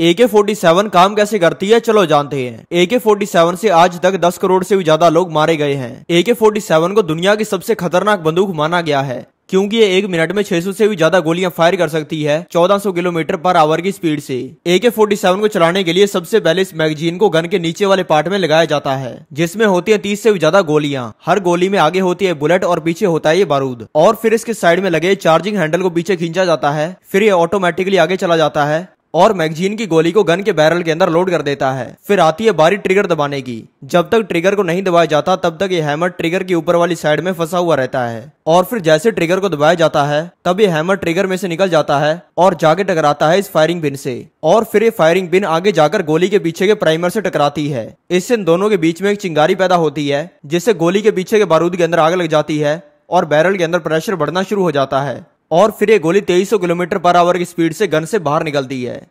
ए के forty seven काम कैसे करती है चलो जानते हैं ए के फोर्टी सेवन से आज तक दस करोड़ से भी ज्यादा लोग मारे गए हैं ए के फोर्टी सेवन को दुनिया की सबसे खतरनाक बंदूक माना गया है क्योंकि ये एक मिनट में 600 से भी ज्यादा गोलियां फायर कर सकती है 1400 किलोमीटर पर आवर की स्पीड से ए के फोर्टी को चलाने के लिए सबसे पहले इस मैगजीन को गन के नीचे वाले पार्ट में लगाया जाता है जिसमें होती है 30 से भी ज्यादा गोलियां हर गोली में आगे होती है बुलेट और पीछे होता है ये बारूद और फिर इसके साइड में लगे चार्जिंग हैंडल को पीछे खींचा जाता है फिर ये ऑटोमेटिकली आगे चला जाता है और मैगजीन की गोली को गन के बैरल के अंदर लोड कर देता है फिर आती है बारी ट्रिगर दबाने की जब तक ट्रिगर को नहीं दबाया जाता तब तक ये हैमर ट्रिगर की ऊपर वाली साइड में फंसा हुआ रहता है और फिर जैसे ट्रिगर को दबाया जाता है तब ये हैमर ट्रिगर में से निकल जाता है और जाके टकराता है इस फायरिंग बिन से और फिर ये फायरिंग बिन आगे जाकर गोली के पीछे के प्राइमर से टकराती है इससे इन दोनों के बीच में एक चिंगारी पैदा होती है जिससे गोली के पीछे के बारूद के अंदर आग लग जाती है और बैरल के अंदर प्रेशर बढ़ना शुरू हो जाता है और फिर ये गोली 2300 किलोमीटर पर आवर की स्पीड से गन से बाहर निकलती है